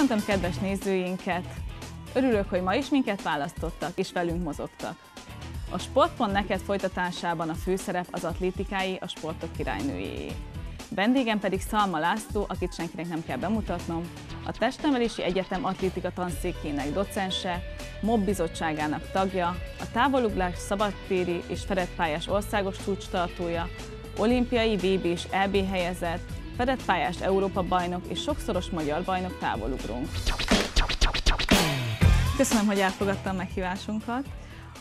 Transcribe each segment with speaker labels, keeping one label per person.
Speaker 1: Köszöntöm kedves nézőinket! Örülök, hogy ma is minket választottak és velünk mozogtak. A Sportpont neked folytatásában a főszerep az atlétikái, a sportok királynőjéé. Vendégem pedig Szalma László, akit senkinek nem kell bemutatnom, a Testnevelési Egyetem atlétika tanszékének docense, MOB bizottságának tagja, a távoluglás szabadtéri és feredpályás országos csúcs tartója, olimpiai VB és EB helyezett, fedett pályás Európa bajnok és sokszoros magyar bajnok távolugrónk. Köszönöm, hogy elfogadtam meghívásunkat.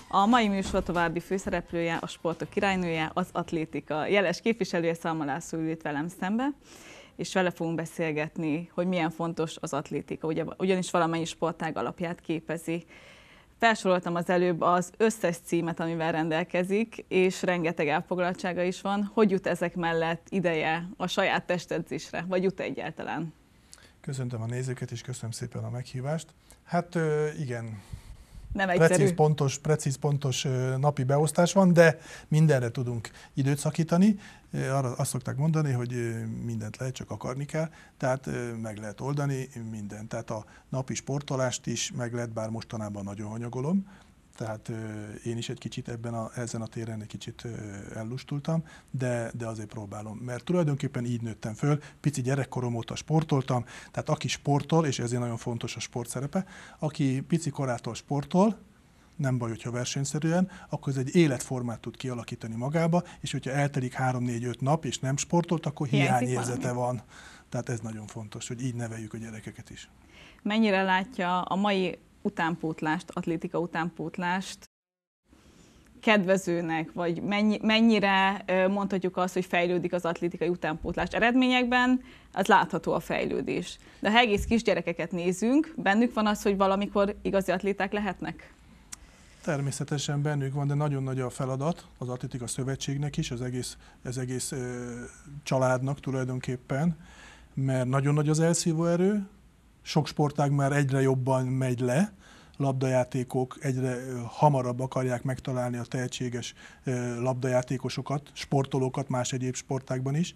Speaker 1: A mai műsor további főszereplője, a sportok királynője, az atlétika. Jeles képviselője Szalma László ült velem szembe, és vele fogunk beszélgetni, hogy milyen fontos az atlétika, ugyanis valamennyi sportág alapját képezi. Felsoroltam az előbb az összes címet, amivel rendelkezik, és rengeteg elfoglaltsága is van. Hogy jut ezek mellett ideje a saját testedzésre, vagy jut egyáltalán?
Speaker 2: Köszöntöm a nézőket, és köszönöm szépen a meghívást. Hát igen,
Speaker 1: nem egyszerű. Precíz,
Speaker 2: pontos, precíz, pontos napi beosztás van, de mindenre tudunk időt szakítani. Arra azt szokták mondani, hogy mindent lehet, csak akarni kell, tehát meg lehet oldani mindent. Tehát a napi sportolást is meg lehet, bár mostanában nagyon hanyagolom, tehát én is egy kicsit ebben a, ezen a téren egy kicsit ellustultam, de, de azért próbálom, mert tulajdonképpen így nőttem föl, pici gyerekkorom óta sportoltam, tehát aki sportol, és ezért nagyon fontos a sport szerepe, aki pici korától sportol, nem baj, hogyha versenyszerűen, akkor ez egy életformát tud kialakítani magába, és hogyha eltelik 3-4-5 nap, és nem sportolt, akkor hiányérzete van. Tehát ez nagyon fontos, hogy így neveljük a gyerekeket is.
Speaker 1: Mennyire látja a mai utánpótlást, atlétika utánpótlást kedvezőnek, vagy mennyi, mennyire mondhatjuk azt, hogy fejlődik az atlétikai utánpótlás eredményekben, az látható a fejlődés. De ha egész kisgyerekeket nézünk, bennük van az, hogy valamikor igazi atléták lehetnek?
Speaker 2: Természetesen bennük van, de nagyon nagy a feladat az Atlétika Szövetségnek is, az egész, az egész ö, családnak tulajdonképpen, mert nagyon nagy az elszívó erő, sok sportág már egyre jobban megy le, labdajátékok egyre hamarabb akarják megtalálni a tehetséges labdajátékosokat, sportolókat más egyéb sportágban is,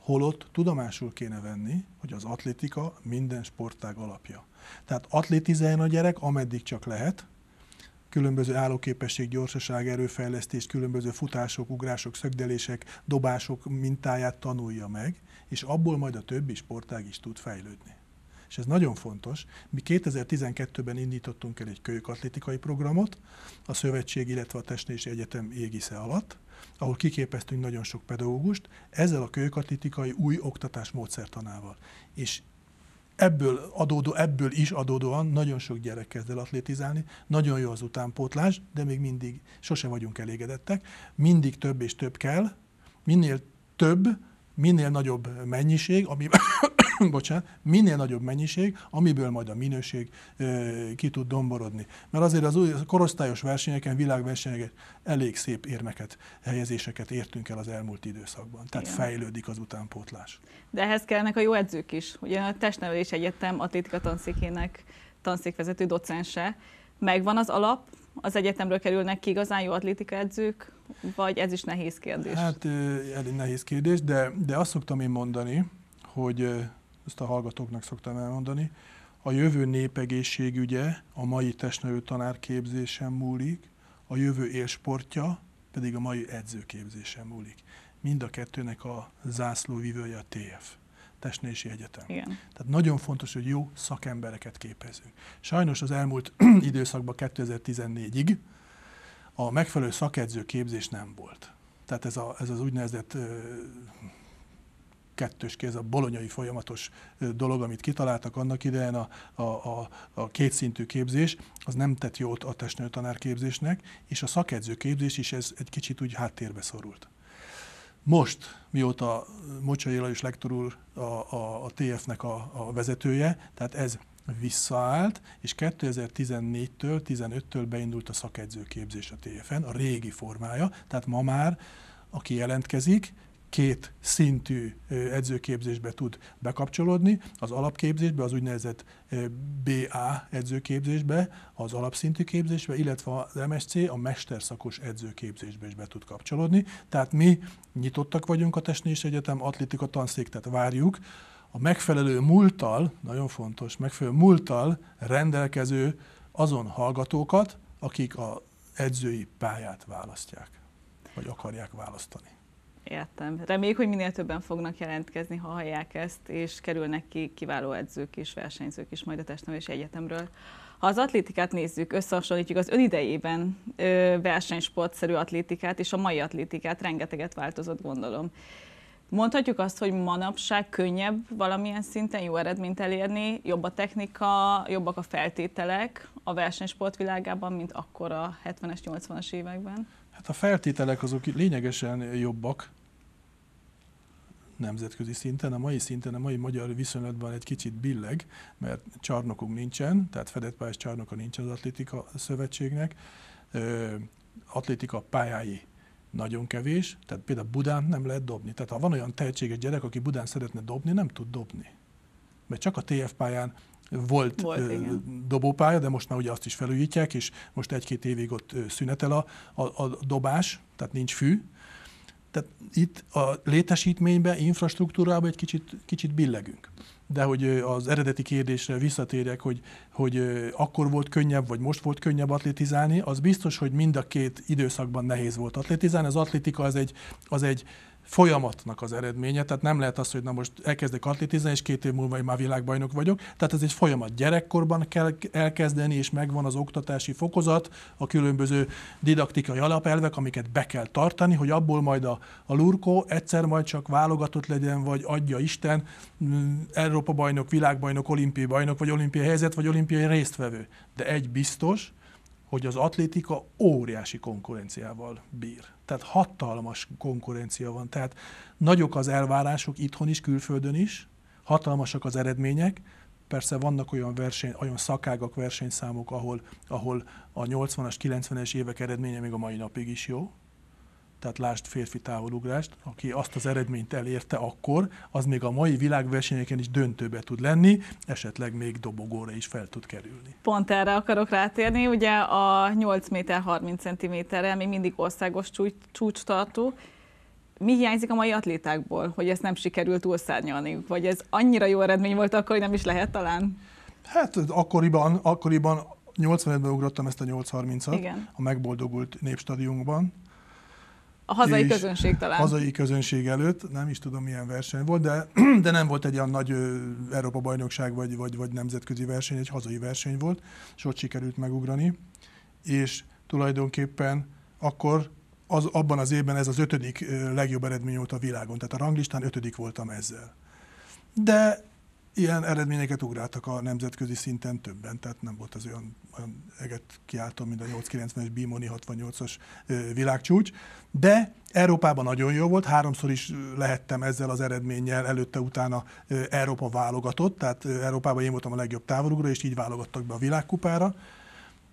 Speaker 2: holott tudomásul kéne venni, hogy az atlétika minden sportág alapja. Tehát atlétizáljon a gyerek, ameddig csak lehet, különböző állóképesség, gyorsaság, erőfejlesztés, különböző futások, ugrások, szögdelések, dobások mintáját tanulja meg, és abból majd a többi sportág is tud fejlődni és ez nagyon fontos. Mi 2012-ben indítottunk el egy kölyök atlétikai programot, a szövetség, illetve a Testnési Egyetem égisze alatt, ahol kiképeztünk nagyon sok pedagógust, ezzel a kölyökatlétikai új oktatás módszertanával. És ebből, adódó, ebből is adódóan nagyon sok gyerek kezd el atlétizálni, nagyon jó az utánpótlás, de még mindig sose vagyunk elégedettek, mindig több és több kell, minél több, minél nagyobb mennyiség, ami, bocsánat, minél nagyobb mennyiség, amiből majd a minőség ö, ki tud domborodni. Mert azért az új korosztályos versenyeken, világversenyeken elég szép érmeket, helyezéseket értünk el az elmúlt időszakban. Tehát Igen. fejlődik az utánpótlás.
Speaker 1: De ehhez kellnek a jó edzők is. Ugye a Testnevelés Egyetem atlétika tanszékének tanszékvezető docense. Megvan az alap, az egyetemről kerülnek ki igazán jó atlétika edzők, vagy ez is nehéz kérdés?
Speaker 2: Hát elég nehéz kérdés, de, de azt szoktam én mondani, hogy ezt a hallgatóknak szoktam elmondani, a jövő népegészségügye a mai testnevelő tanárképzésen múlik, a jövő élsportja pedig a mai edzőképzésen múlik. Mind a kettőnek a zászlóvivője a TF. Testnési Egyetem. Igen. Tehát nagyon fontos, hogy jó szakembereket képezünk. Sajnos az elmúlt időszakban 2014-ig a megfelelő szakedző képzés nem volt. Tehát ez, a, ez az úgynevezett kettős kéz, a bolonyai folyamatos dolog, amit kitaláltak annak idején, a, a, a, a kétszintű képzés, az nem tett jót a testnőtanár képzésnek, és a szakedző képzés is ez egy kicsit úgy háttérbe szorult. Most, mióta Mocsai Lajos lektor úr a, a, a TF-nek a, a vezetője, tehát ez visszaállt, és 2014-től, 15-től beindult a szakedzőképzés a TFN, a régi formája, tehát ma már aki jelentkezik, két szintű edzőképzésbe tud bekapcsolódni, az alapképzésbe, az úgynevezett BA edzőképzésbe, az alapszintű képzésbe, illetve az MSC a mesterszakos edzőképzésbe is be tud kapcsolódni. Tehát mi nyitottak vagyunk a Testnés Egyetem atlétika tanszék, tehát várjuk a megfelelő múltal nagyon fontos, megfelelő múltal rendelkező azon hallgatókat, akik a edzői pályát választják, vagy akarják választani.
Speaker 1: Értem. Reméljük, hogy minél többen fognak jelentkezni, ha hallják ezt, és kerülnek ki kiváló edzők és versenyzők is majd a testnevelési egyetemről. Ha az atlétikát nézzük, összehasonlítjuk az önidejében versenysportszerű atlétikát és a mai atlétikát, rengeteget változott, gondolom. Mondhatjuk azt, hogy manapság könnyebb valamilyen szinten jó eredményt elérni, jobb a technika, jobbak a feltételek a versenysport világában, mint akkor a 70-es, 80-as években?
Speaker 2: Hát a feltételek azok lényegesen jobbak nemzetközi szinten, a mai szinten, a mai magyar viszonylatban egy kicsit billeg, mert csarnokunk nincsen, tehát fedett pályás csarnoka nincs az atlétika szövetségnek, atlétika pályái nagyon kevés, tehát például Budán nem lehet dobni. Tehát ha van olyan tehetséges gyerek, aki Budán szeretne dobni, nem tud dobni. Mert csak a TF pályán volt, volt ö, dobópálya, de most már ugye azt is felújítják, és most egy-két évig ott szünetel a, a, a dobás, tehát nincs fű. Tehát itt a létesítményben infrastruktúrába egy kicsit, kicsit billegünk de hogy az eredeti kérdésre visszatérjek, hogy, hogy akkor volt könnyebb, vagy most volt könnyebb atlétizálni, az biztos, hogy mind a két időszakban nehéz volt atlétizálni. Az atlétika az egy, az egy folyamatnak az eredménye, tehát nem lehet az, hogy na most elkezdek atlétizni, és két év múlva én már világbajnok vagyok. Tehát ez egy folyamat. Gyerekkorban kell elkezdeni, és megvan az oktatási fokozat, a különböző didaktikai alapelvek, amiket be kell tartani, hogy abból majd a, a lurkó egyszer majd csak válogatott legyen, vagy adja Isten, mm, Európa bajnok, világbajnok, olimpiai bajnok, vagy olimpiai helyzet, vagy olimpiai résztvevő. De egy biztos, hogy az atlétika óriási konkurenciával bír. Tehát hatalmas konkurencia van. Tehát nagyok az elvárások itthon is, külföldön is, hatalmasak az eredmények, Persze vannak olyan, verseny, olyan szakágak, versenyszámok, ahol, ahol a 80-as, 90-es évek eredménye még a mai napig is jó, tehát lást férfi távolugrást, aki azt az eredményt elérte akkor, az még a mai világversenyeken is döntőbe tud lenni, esetleg még dobogóra is fel tud kerülni.
Speaker 1: Pont erre akarok rátérni, ugye a 8 méter 30 centiméterre, ami mindig országos csúcs, csúcs tartó, mi hiányzik a mai atlétákból, hogy ezt nem sikerült túlszárnyalni? Vagy ez annyira jó eredmény volt akkor, hogy nem is lehet talán?
Speaker 2: Hát akkoriban, akkoriban 85-ben ugrottam ezt a 8.30-at a megboldogult népstadionban,
Speaker 1: a hazai közönség talán. Hazai
Speaker 2: közönség előtt, nem is tudom milyen verseny volt, de, de nem volt egy olyan nagy Európa-bajnokság vagy, vagy, vagy nemzetközi verseny, egy hazai verseny volt, és ott sikerült megugrani. És tulajdonképpen akkor az, abban az évben ez az ötödik legjobb eredmény volt a világon, tehát a ranglistán ötödik voltam ezzel. De ilyen eredményeket ugráltak a nemzetközi szinten többen, tehát nem volt az olyan, olyan eget kiáltó, mint a 890-es Bimoni 68-as világcsúcs, de Európában nagyon jó volt, háromszor is lehettem ezzel az eredménnyel, előtte-utána Európa válogatott, tehát Európában én voltam a legjobb távolugró, és így válogattak be a világkupára,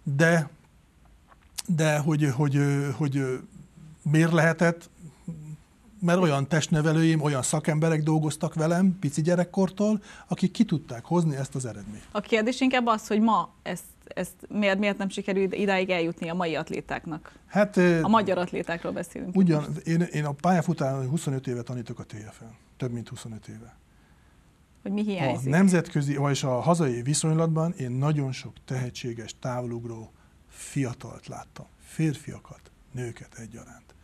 Speaker 2: de, de hogy, hogy, hogy, hogy miért lehetett, mert olyan testnevelőim, olyan szakemberek dolgoztak velem pici gyerekkortól, akik ki tudták hozni ezt az eredményt.
Speaker 1: A kérdés inkább az, hogy ma ezt, ezt miért, miért nem sikerül idáig eljutni a mai atlétáknak?
Speaker 2: Hát, a
Speaker 1: magyar atlétákról beszélünk. Ugyan,
Speaker 2: én, én a pályafután 25 éve tanítok a TFN, több mint 25 éve.
Speaker 1: Hogy mi hiányzik? A
Speaker 2: nemzetközi, vagyis a hazai viszonylatban én nagyon sok tehetséges, távolugró fiatalt láttam. Férfiakat, nőket egyaránt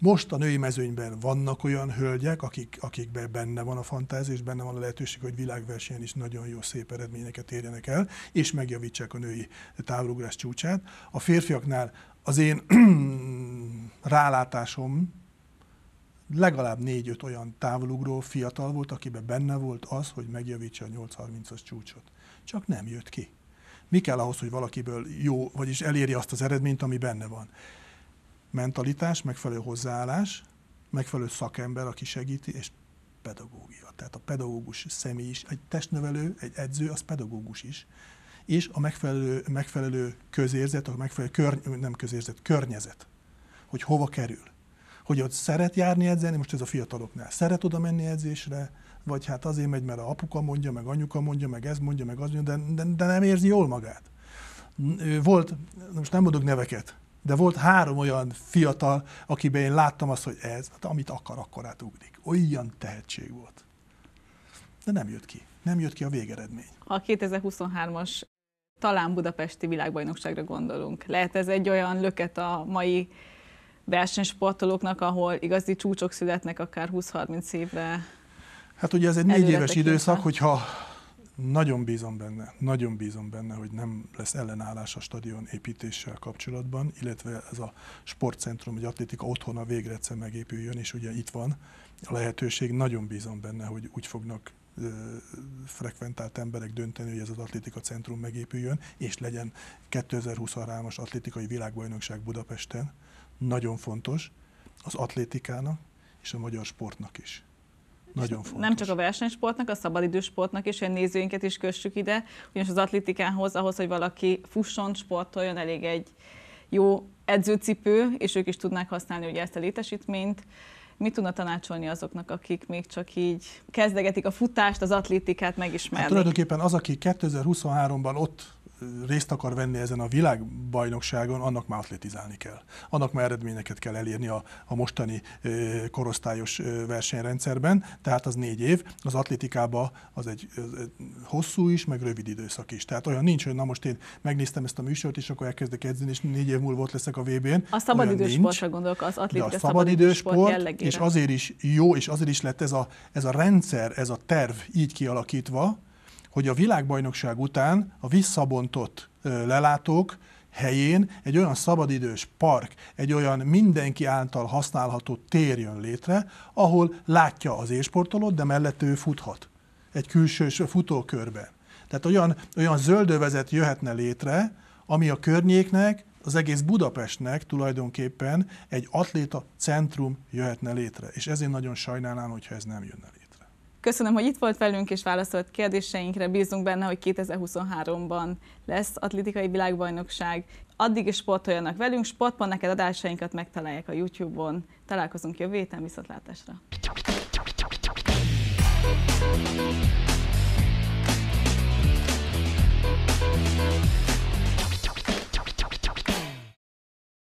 Speaker 2: most a női mezőnyben vannak olyan hölgyek, akik, akikben benne van a fantázia, és benne van a lehetőség, hogy világversenyen is nagyon jó, szép eredményeket érjenek el, és megjavítsák a női távolugrás csúcsát. A férfiaknál az én rálátásom legalább négy-öt olyan távolugró fiatal volt, akiben benne volt az, hogy megjavítsa a 830-as csúcsot. Csak nem jött ki. Mi kell ahhoz, hogy valakiből jó, vagyis eléri azt az eredményt, ami benne van? mentalitás, megfelelő hozzáállás, megfelelő szakember, aki segíti, és pedagógia. Tehát a pedagógus személy is, egy testnevelő, egy edző, az pedagógus is. És a megfelelő, megfelelő közérzet, a megfelelő körny- nem közérzet, környezet, hogy hova kerül. Hogy ott szeret járni edzeni, most ez a fiataloknál, szeret oda menni edzésre, vagy hát azért megy, mert a apuka mondja, meg anyuka mondja, meg ez mondja, meg az mondja, de, de, de nem érzi jól magát. Volt, most nem mondok neveket, de volt három olyan fiatal, akiben én láttam azt, hogy ez, hát amit akar, akkor átugrik. Olyan tehetség volt. De nem jött ki. Nem jött ki a végeredmény.
Speaker 1: A 2023-as talán budapesti világbajnokságra gondolunk. Lehet ez egy olyan löket a mai versenysportolóknak, ahol igazi csúcsok születnek akár 20-30 évre.
Speaker 2: Hát ugye ez egy négy éves időszak, hogyha nagyon bízom benne, nagyon bízom benne, hogy nem lesz ellenállás a stadion építéssel kapcsolatban, illetve ez a sportcentrum, egy atlétika otthona végre egyszer megépüljön, és ugye itt van a lehetőség. Nagyon bízom benne, hogy úgy fognak frekventált emberek dönteni, hogy ez az atlétika centrum megépüljön, és legyen 2023-as atlétikai világbajnokság Budapesten. Nagyon fontos az atlétikának és a magyar sportnak is. Nagyon fontos.
Speaker 1: Nem csak a versenysportnak, a szabadidősportnak is, hogy nézőinket is kössük ide, ugyanis az atlétikához, ahhoz, hogy valaki fusson, sportoljon, elég egy jó edzőcipő, és ők is tudnák használni ugye ezt a létesítményt. Mit tudna tanácsolni azoknak, akik még csak így kezdegetik a futást, az atlétikát megismerni? Hát tulajdonképpen
Speaker 2: az, aki 2023-ban ott részt akar venni ezen a világbajnokságon, annak már atletizálni kell. Annak már eredményeket kell elérni a, a mostani ö, korosztályos ö, versenyrendszerben, tehát az négy év. Az atlétikában az egy, az egy hosszú is, meg rövid időszak is. Tehát olyan nincs, hogy na most én megnéztem ezt a műsort, és akkor elkezdek edzeni, és négy év múlva ott leszek a VB-n. A szabadidős sportra
Speaker 1: gondolok, az atlétika a szabadidős sport, sport és azért
Speaker 2: is jó, és azért is lett ez a, ez a rendszer, ez a terv így kialakítva, hogy a világbajnokság után a visszabontott lelátók helyén egy olyan szabadidős park, egy olyan mindenki által használható tér jön létre, ahol látja az élsportolót, de mellett ő futhat egy külső futókörbe. Tehát olyan, olyan zöldövezet jöhetne létre, ami a környéknek, az egész Budapestnek tulajdonképpen egy atléta centrum jöhetne létre. És ezért nagyon sajnálnám, hogyha ez nem jönne létre.
Speaker 1: Köszönöm, hogy itt volt velünk és válaszolt kérdéseinkre. Bízunk benne, hogy 2023-ban lesz atlétikai világbajnokság. Addig is sportoljanak velünk, sportban neked adásainkat megtalálják a YouTube-on. Találkozunk jövő héten, viszontlátásra!